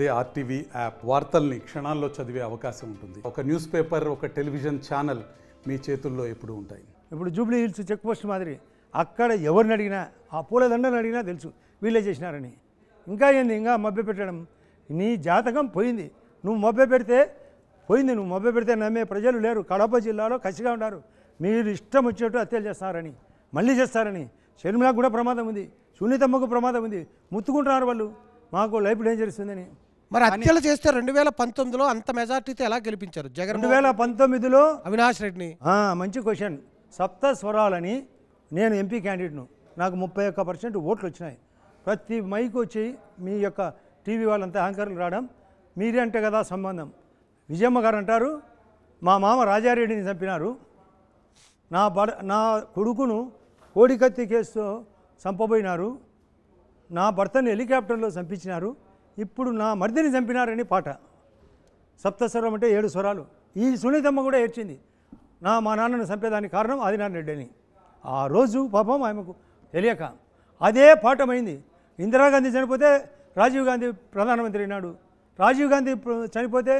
అదే RTV app వార్తల్ని క్షణాల్లో చదివే అవకాశం ఉంటుంది ఒక న్యూస్ పేపర్ ఒక టెలివిజన్ ఛానల్ మీ చేతుల్లో ఎప్పుడు ఉంటాయి ఇప్పుడు జూబ్లీ హిల్స్ చెక్ పోస్ట్ మాదిరి అక్కడ ఎవరిని అడిగినా ఆ పూలదండని అడిగినా తెలుసు వీళ్ళే చేసినారని ఇంకా ఏంది ఇంకా మభ్య పెట్టడం నీ జాతకం పోయింది నువ్వు మభ్య పెడితే పోయింది నువ్వు మభ్య పెడితే నమ్మే ప్రజలు లేరు కడప జిల్లాలో కసిగా ఉన్నారు మీరు ఇష్టం వచ్చేట్టు హత్యలు చేస్తారని మళ్ళీ చేస్తారని షర్మిలకు కూడా ప్రమాదం ఉంది సున్నితమ్మకు ప్రమాదం ఉంది ముత్తుకుంటున్నారు వాళ్ళు మాకు లైఫ్ డేంజర్ ఇస్తుందని మరి హత్యలు చేస్తే రెండు వేల పంతొమ్మిదిలో అంత మెజార్టీతో ఎలా గెలిపించారు జగన్ రెండు వేల పంతొమ్మిదిలో అవినాష్ రెడ్డిని మంచి క్వశ్చన్ సప్త స్వరాలని నేను ఎంపీ క్యాండిడేట్ను నాకు ముప్పై ఒక్క పర్సెంట్ ఓట్లు వచ్చినాయి ప్రతి మైక్ వచ్చి మీ యొక్క టీవీ వాళ్ళంతా యాంకర్లు రావడం మీరే అంటే కదా సంబంధం విజయమ్మ గారు అంటారు మా మామ రాజారెడ్డిని చంపినారు నా బడ నా కొడుకును కోడికత్తి కేసుతో చంపబోయినారు నా భర్తను హెలికాప్టర్లో చంపించినారు ఇప్పుడు నా మర్దిని చంపినారని పాట సప్తస్వరం అంటే ఏడు స్వరాలు ఈ సునీతమ్మ కూడా ఏడ్చింది నా మా నాన్నను చంపేదానికి కారణం ఆదినారాయణ రెడ్డి అని ఆ రోజు పాపం ఆమెకు తెలియక అదే పాఠమైంది ఇందిరాగాంధీ చనిపోతే రాజీవ్ గాంధీ ప్రధానమంత్రి అయినాడు రాజీవ్ గాంధీ చనిపోతే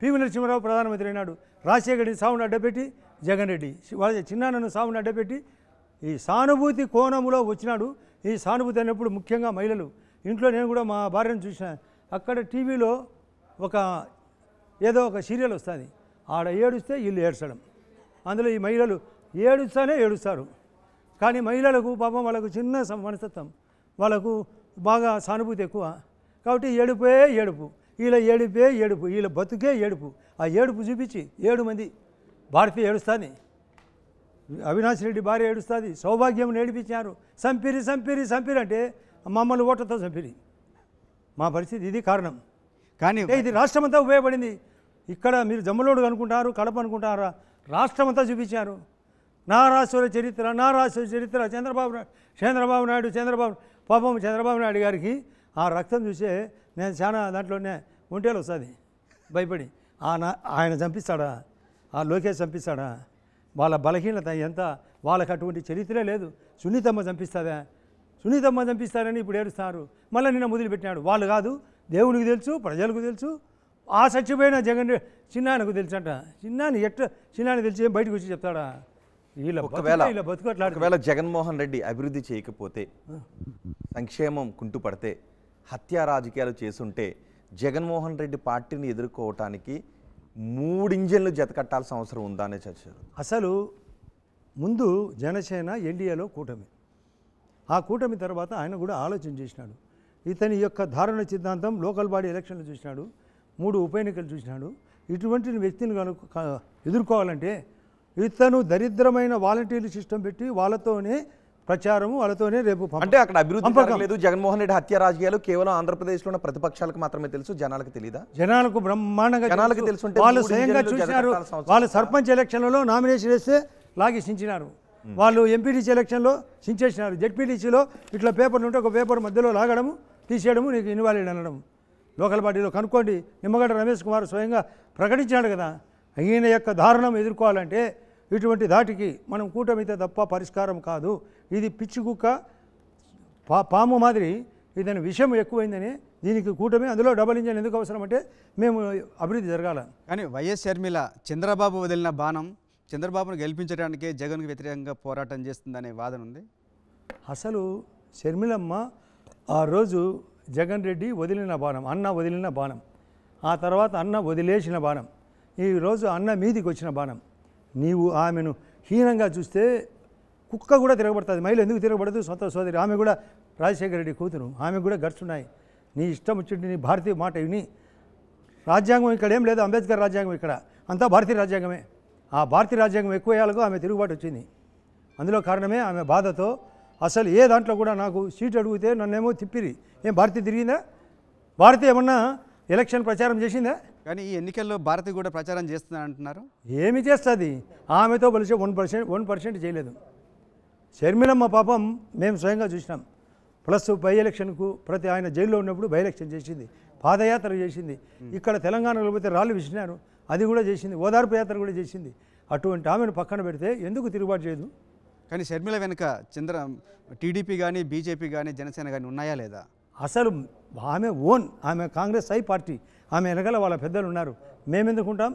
పివి నరసింహరావు ప్రధానమంత్రి అయినాడు రాజశేఖరుడిని సావును అడ్డపెట్టి జగన్ రెడ్డి చిన్నాన్నను సావును అడ్డపెట్టి ఈ సానుభూతి కోణంలో వచ్చినాడు ఈ సానుభూతి అయినప్పుడు ముఖ్యంగా మహిళలు ఇంట్లో నేను కూడా మా భార్యను చూసిన అక్కడ టీవీలో ఒక ఏదో ఒక సీరియల్ వస్తుంది ఆడ ఏడుస్తే వీళ్ళు ఏడ్చడం అందులో ఈ మహిళలు ఏడుస్తానే ఏడుస్తారు కానీ మహిళలకు పాపం వాళ్ళకు చిన్న మనస్తత్వం వాళ్ళకు బాగా సానుభూతి ఎక్కువ కాబట్టి ఏడుపే ఏడుపు వీళ్ళ ఏడుపే ఏడుపు వీళ్ళ బతుకే ఏడుపు ఆ ఏడుపు చూపించి ఏడు మంది భారతి ఏడుస్తాని అవినాష్ రెడ్డి భార్య ఏడుస్తుంది సౌభాగ్యం ఏడిపించారు సంపిరి సంపిరి సంపిరి అంటే మమ్మల్ని ఓట్లతో చంపిరి మా పరిస్థితి ఇది కారణం కానీ ఇది రాష్ట్రం అంతా ఉపయోగపడింది ఇక్కడ మీరు జమ్మలోడు అనుకుంటారు కడప అనుకుంటారా రాష్ట్రం అంతా చూపించారు నా రాష్ట్ర చరిత్ర నా రాష్ట్ర చరిత్ర చంద్రబాబు నాయుడు చంద్రబాబు నాయుడు చంద్రబాబు పాపం చంద్రబాబు నాయుడు గారికి ఆ రక్తం చూసే నేను చాలా దాంట్లోనే ఒంటేలు వస్తుంది భయపడి ఆయన చంపిస్తాడా ఆ లోకేష్ చంపిస్తాడా వాళ్ళ బలహీనత ఎంత వాళ్ళకి అటువంటి చరిత్రే లేదు సున్నితమ్మ చంపిస్తుందా సునీతమ్మ చంపిస్తారని ఇప్పుడు ఏడుస్తారు మళ్ళీ నిన్న మొదలుపెట్టినాడు వాళ్ళు కాదు దేవునికి తెలుసు ప్రజలకు తెలుసు ఆ చచ్చిపోయిన జగన్ తెలుసు అంట చిన్నాని ఎట్ట చిన్నాని తెలిసి ఏం బయటకు వచ్చి చెప్తాడా వీళ్ళ ఒకవేళ ఇలా జగన్మోహన్ రెడ్డి అభివృద్ధి చేయకపోతే సంక్షేమం కుంటుపడితే హత్యా రాజకీయాలు చేస్తుంటే జగన్మోహన్ రెడ్డి పార్టీని ఎదుర్కోవటానికి మూడింజన్లు జతకట్టాల్సిన అవసరం ఉందా అనే చర్చ అసలు ముందు జనసేన ఎన్డీఏలో కూటమి ఆ కూటమి తర్వాత ఆయన కూడా ఆలోచన చేసినాడు ఇతని యొక్క ధారణ సిద్ధాంతం లోకల్ బాడీ ఎలక్షన్లు చూసినాడు మూడు ఉప ఎన్నికలు చూసినాడు ఇటువంటి వ్యక్తిని కనుక ఎదుర్కోవాలంటే ఇతను దరిద్రమైన వాలంటీర్లు సిస్టమ్ పెట్టి వాళ్ళతోనే ప్రచారం వాళ్ళతోనే రేపు అంటే అక్కడ అభివృద్ధి లేదు జగన్మోహన్ రెడ్డి హత్య రాజకీయాలు కేవలం ఆంధ్రప్రదేశ్లో ఉన్న ప్రతిపక్షాలకు మాత్రమే తెలుసు జనాలకు తెలియదా జనాలకు బ్రహ్మాండంగా జనాలకు తెలుసు వాళ్ళు స్వయంగా చూసినారు వాళ్ళు సర్పంచ్ ఎలక్షన్లలో నామినేషన్ వేస్తే లాగేసించినారు వాళ్ళు ఎంపీటీసీ ఎలక్షన్లో సించేసినారు జెడ్పీటీసీలో ఇట్లా పేపర్లు ఉంటే ఒక పేపర్ మధ్యలో లాగడము తీసేయడము నీకు ఇన్వాలిడ్ అనడం లోకల్ పార్టీలో కనుక్కోండి నిమ్మగడ్డ రమేష్ కుమార్ స్వయంగా ప్రకటించాడు కదా ఈయన యొక్క దారుణం ఎదుర్కోవాలంటే ఇటువంటి దాటికి మనం కూటమితే తప్ప పరిష్కారం కాదు ఇది పిచ్చి కుక్క పా పాము మాదిరి ఇదని విషయం ఎక్కువైందని దీనికి కూటమి అందులో డబల్ ఇంజన్ ఎందుకు అవసరం అంటే మేము అభివృద్ధి జరగాల కానీ వైఎస్ షర్మిల చంద్రబాబు వదిలిన బాణం చంద్రబాబును గెలిపించడానికే జగన్కు వ్యతిరేకంగా పోరాటం చేస్తుందనే వాదన ఉంది అసలు షర్మిలమ్మ ఆ రోజు జగన్ రెడ్డి వదిలిన బాణం అన్న వదిలిన బాణం ఆ తర్వాత అన్న వదిలేసిన బాణం ఈరోజు అన్న మీదికి వచ్చిన బాణం నీవు ఆమెను హీనంగా చూస్తే కుక్క కూడా తిరగబడుతుంది మహిళ ఎందుకు తిరగబడదు సొంత సోదరి ఆమె కూడా రాజశేఖర రెడ్డి కూతురు ఆమె కూడా గడుచున్నాయి నీ ఇష్టం వచ్చింది నీ భారతీయ మాట విని రాజ్యాంగం ఇక్కడ ఏం లేదు అంబేద్కర్ రాజ్యాంగం ఇక్కడ అంతా భారతీయ రాజ్యాంగమే ఆ భారతీయ రాజ్యాంగం ఎక్కువ వేయాలకు ఆమె తిరుగుబాటు వచ్చింది అందులో కారణమే ఆమె బాధతో అసలు ఏ దాంట్లో కూడా నాకు సీట్ అడిగితే నన్నేమో తిప్పిరి ఏం భారతి తిరిగిందా భారతి ఏమన్నా ఎలక్షన్ ప్రచారం చేసిందా కానీ ఈ ఎన్నికల్లో భారతి కూడా ప్రచారం అంటున్నారు ఏమి చేస్తుంది ఆమెతో కలిసి వన్ పర్సెంట్ వన్ పర్సెంట్ చేయలేదు షర్మిలమ్మ పాపం మేము స్వయంగా చూసినాం ప్లస్ బై ఎలక్షన్కు ప్రతి ఆయన జైల్లో ఉన్నప్పుడు బై ఎలక్షన్ చేసింది పాదయాత్ర చేసింది ఇక్కడ తెలంగాణలో పోతే రాళ్ళు విసినారు అది కూడా చేసింది ఓదార్పు యాత్ర కూడా చేసింది అటువంటి ఆమెను పక్కన పెడితే ఎందుకు తిరుగుబాటు చేయదు కానీ షర్మిల వెనుక చంద్ర టీడీపీ కానీ బీజేపీ కానీ జనసేన కానీ ఉన్నాయా లేదా అసలు ఆమె ఓన్ ఆమె కాంగ్రెస్ ఐ పార్టీ ఆమె వెనకాల వాళ్ళ పెద్దలు ఉన్నారు మేమెందుకుంటాం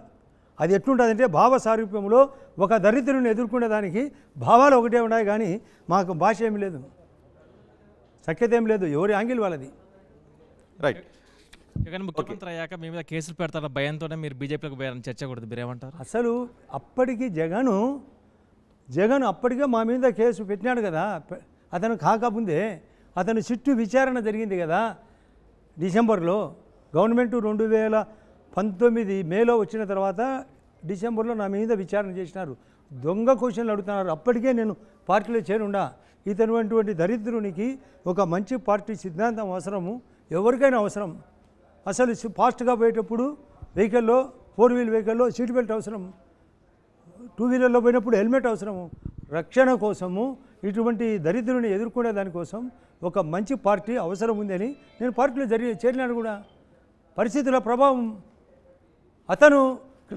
అది ఎట్లుంటుందంటే భావ సారూప్యంలో ఒక దరిద్రుని ఎదుర్కొనే దానికి భావాలు ఒకటే ఉన్నాయి కానీ మాకు భాష ఏమి లేదు సఖ్యత ఏం లేదు ఎవరి యాంగిల్ వాళ్ళది రైట్ జగన్ ముఖ్యమంత్రి అయ్యాక మీ మీద కేసులు పెడతారు భయంతోనే మీరు బీజేపీలకు పోయారని చర్చకూడదు మీరేమంటారు అసలు అప్పటికి జగను జగన్ అప్పటికే మా మీద కేసు పెట్టినాడు కదా అతను కాకముందే అతను చుట్టూ విచారణ జరిగింది కదా డిసెంబర్లో గవర్నమెంట్ రెండు వేల పంతొమ్మిది మేలో వచ్చిన తర్వాత డిసెంబర్లో నా మీద విచారణ చేసినారు దొంగ క్వశ్చన్లు అడుగుతున్నారు అప్పటికే నేను పార్టీలో చేరుండా ఇతను దరిద్రునికి ఒక మంచి పార్టీ సిద్ధాంతం అవసరము ఎవరికైనా అవసరం అసలు ఫాస్ట్గా పోయేటప్పుడు వెహికల్లో ఫోర్ వీల్ వెహికల్లో సీట్ బెల్ట్ అవసరం టూ వీలర్లో పోయినప్పుడు హెల్మెట్ అవసరము రక్షణ కోసము ఇటువంటి దరిద్రుని ఎదుర్కొనే దానికోసం ఒక మంచి పార్టీ అవసరం ఉందని నేను పార్టీలో జరిగి చేరినాను కూడా పరిస్థితుల ప్రభావం అతను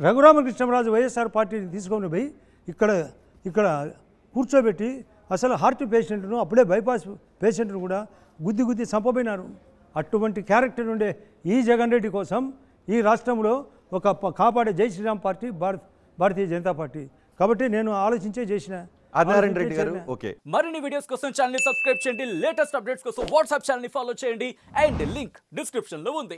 రఘురామకృష్ణరాజు వైఎస్ఆర్ పార్టీని తీసుకొని పోయి ఇక్కడ ఇక్కడ కూర్చోబెట్టి అసలు హార్ట్ పేషెంట్ను అప్పుడే బైపాస్ పేషెంట్ను కూడా గుద్ది గుద్ది చంపబోయినారు అటువంటి క్యారెక్టర్ ఉండే ఈ జగన్ రెడ్డి కోసం ఈ రాష్ట్రంలో ఒక కాపాడే జై శ్రీరామ్ పార్టీ భారత్ భారతీయ జనతా పార్టీ కాబట్టి నేను ఆలోచించే చేసిన ఆదినారాయణ రెడ్డి గారు ఓకే మరిన్ని వీడియోస్ కోసం ఛానల్ సబ్స్క్రైబ్ చేయండి లేటెస్ట్ అప్డేట్స్ కోసం వాట్సాప్ ఛానల్ ఫాలో చేయండి అండ్ లింక్ డిస్క్రిప్షన్ లో ఉంది